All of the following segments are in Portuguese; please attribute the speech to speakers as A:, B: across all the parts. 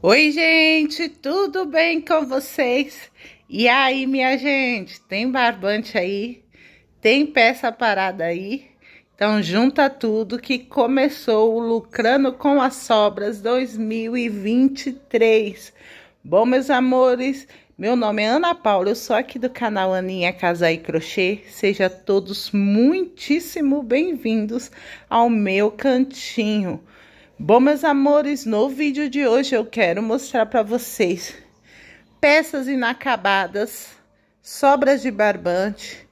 A: Oi, gente, tudo bem com vocês? E aí, minha gente, tem barbante aí? Tem peça parada aí? Então, junta tudo que começou o Lucrando com as Sobras 2023. Bom, meus amores, meu nome é Ana Paula, eu sou aqui do canal Aninha Casar e Crochê. Sejam todos muitíssimo bem-vindos ao meu cantinho. Bom, meus amores, no vídeo de hoje eu quero mostrar para vocês peças inacabadas, sobras de barbante,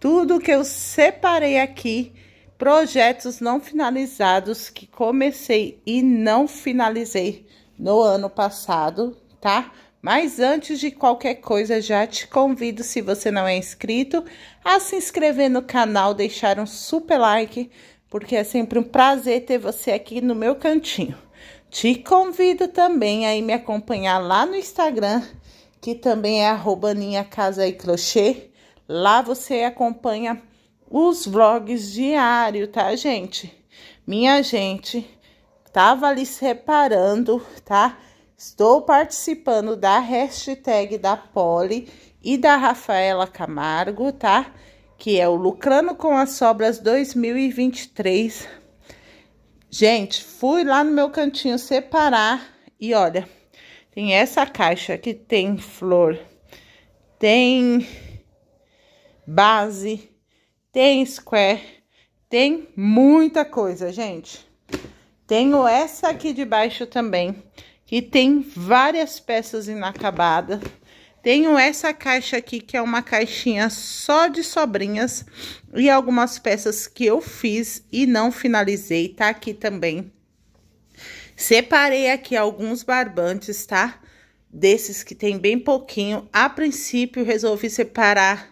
A: tudo que eu separei aqui, projetos não finalizados que comecei e não finalizei no ano passado, tá? Mas antes de qualquer coisa, já te convido, se você não é inscrito, a se inscrever no canal, deixar um super like, porque é sempre um prazer ter você aqui no meu cantinho. Te convido também a me acompanhar lá no Instagram, que também é arroba Casa e Crochê. Lá você acompanha os vlogs diário, tá, gente? Minha gente, tava ali se reparando, tá? Estou participando da hashtag da Poli e da Rafaela Camargo, tá? que é o Lucrando com as Sobras 2023. Gente, fui lá no meu cantinho separar e olha, tem essa caixa que tem flor, tem base, tem square, tem muita coisa, gente. Tenho essa aqui de baixo também, que tem várias peças inacabadas. Tenho essa caixa aqui, que é uma caixinha só de sobrinhas e algumas peças que eu fiz e não finalizei, tá aqui também. Separei aqui alguns barbantes, tá? Desses que tem bem pouquinho. A princípio, resolvi separar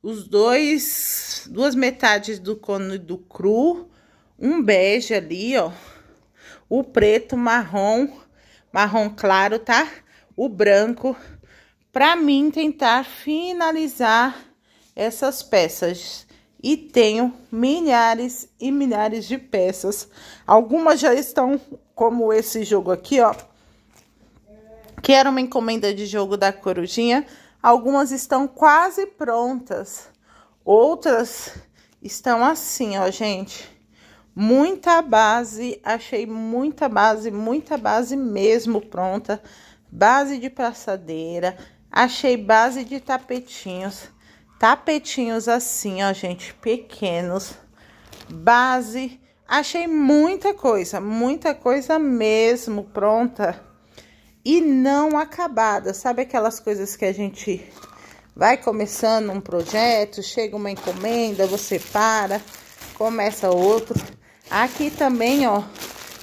A: os dois, duas metades do cone do cru, um bege ali, ó, o preto, marrom, marrom claro, tá? O branco para mim tentar finalizar essas peças. E tenho milhares e milhares de peças. Algumas já estão como esse jogo aqui, ó. Que era uma encomenda de jogo da Corujinha. Algumas estão quase prontas. Outras estão assim, ó, gente. Muita base, achei muita base, muita base mesmo pronta. Base de passadeira, Achei base de tapetinhos. Tapetinhos assim, ó, gente, pequenos. Base. Achei muita coisa, muita coisa mesmo pronta e não acabada. Sabe aquelas coisas que a gente vai começando um projeto, chega uma encomenda, você para, começa outro. Aqui também, ó,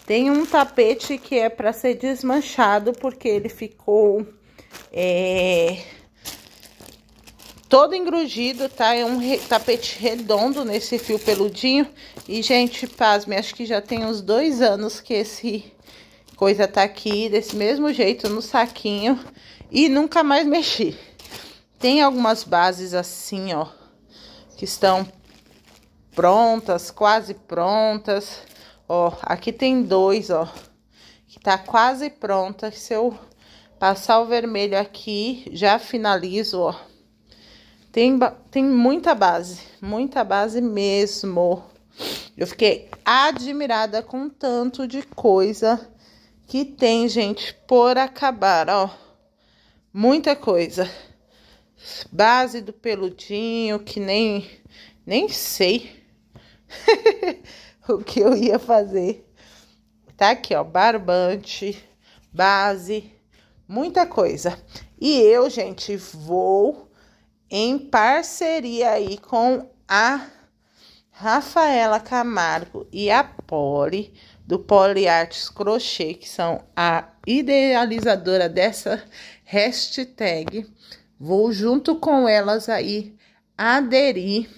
A: tem um tapete que é para ser desmanchado porque ele ficou é... Todo engrugido, tá? É um re... tapete redondo nesse fio peludinho. E, gente, pasme, acho que já tem uns dois anos que esse coisa tá aqui desse mesmo jeito no saquinho. E nunca mais mexi. Tem algumas bases assim, ó, que estão prontas, quase prontas. Ó, aqui tem dois, ó, que tá quase pronta. Se eu Passar o vermelho aqui, já finalizo, ó. Tem, tem muita base, muita base mesmo. Eu fiquei admirada com tanto de coisa que tem, gente, por acabar, ó. Muita coisa. Base do peludinho, que nem, nem sei o que eu ia fazer. Tá aqui, ó, barbante, base, muita coisa. E eu, gente, vou em parceria aí com a Rafaela Camargo e a Poli do Poli Artes Crochê, que são a idealizadora dessa hashtag. Vou junto com elas aí aderir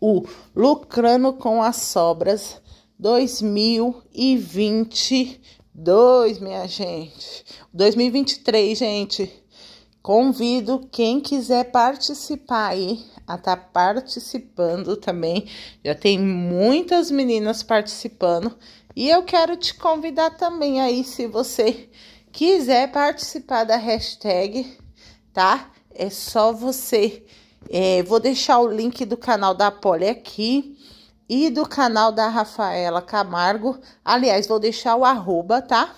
A: o Lucrando com as Sobras 2020 2, minha gente. 2023, gente. Convido quem quiser participar aí a estar tá participando também. Já tem muitas meninas participando. E eu quero te convidar também aí, se você quiser participar da hashtag, tá? É só você. É, vou deixar o link do canal da Poli aqui e do canal da Rafaela Camargo. Aliás, vou deixar o arroba, tá?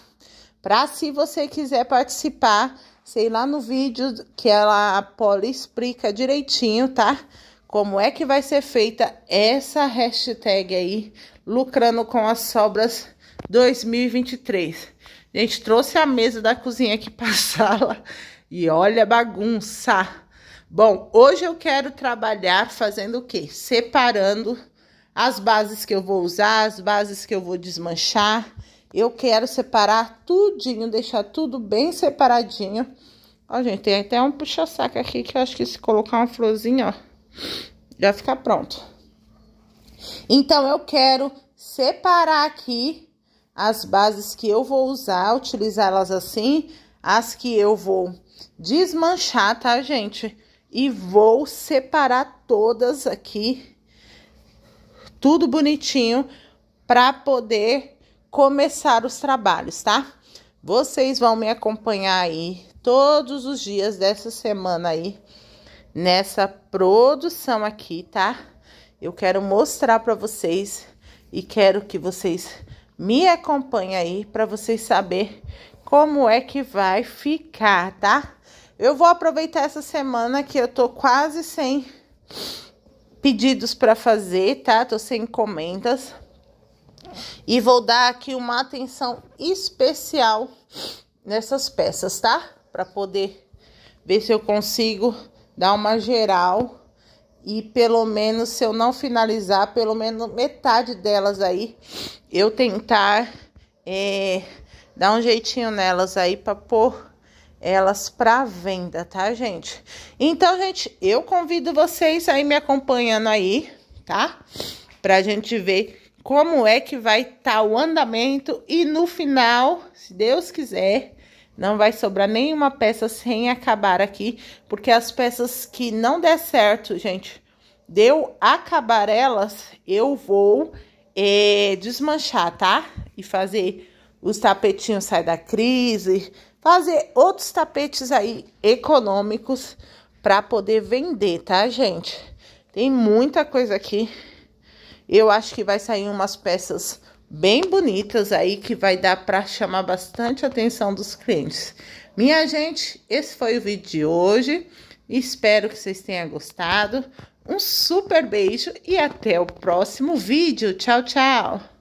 A: Para se você quiser participar, sei lá no vídeo que ela a Poli explica direitinho, tá? Como é que vai ser feita essa hashtag aí, lucrando com as sobras 2023. gente trouxe a mesa da cozinha aqui para sala e olha bagunça. Bom, hoje eu quero trabalhar fazendo o quê? Separando as bases que eu vou usar, as bases que eu vou desmanchar. Eu quero separar tudinho, deixar tudo bem separadinho. Ó, gente, tem até um puxa-saco aqui que eu acho que se colocar uma florzinha, ó, já fica pronto. Então, eu quero separar aqui as bases que eu vou usar, utilizá-las assim, as que eu vou desmanchar, tá, gente? E vou separar todas aqui tudo bonitinho para poder começar os trabalhos, tá? Vocês vão me acompanhar aí todos os dias dessa semana aí nessa produção aqui, tá? Eu quero mostrar para vocês e quero que vocês me acompanhem aí para vocês saber como é que vai ficar, tá? Eu vou aproveitar essa semana que eu tô quase sem pedidos para fazer, tá? Tô sem encomendas. E vou dar aqui uma atenção especial nessas peças, tá? Para poder ver se eu consigo dar uma geral e pelo menos se eu não finalizar, pelo menos metade delas aí, eu tentar é, dar um jeitinho nelas aí para pôr elas para venda, tá, gente? Então, gente, eu convido vocês aí me acompanhando aí, tá? Pra gente ver como é que vai estar tá o andamento e no final, se Deus quiser, não vai sobrar nenhuma peça sem acabar aqui, porque as peças que não der certo, gente, deu acabar elas, eu vou é, desmanchar, tá? E fazer os tapetinhos sair da crise, fazer outros tapetes aí econômicos para poder vender, tá, gente? Tem muita coisa aqui. Eu acho que vai sair umas peças bem bonitas aí que vai dar para chamar bastante atenção dos clientes. Minha gente, esse foi o vídeo de hoje. Espero que vocês tenham gostado. Um super beijo e até o próximo vídeo. Tchau, tchau!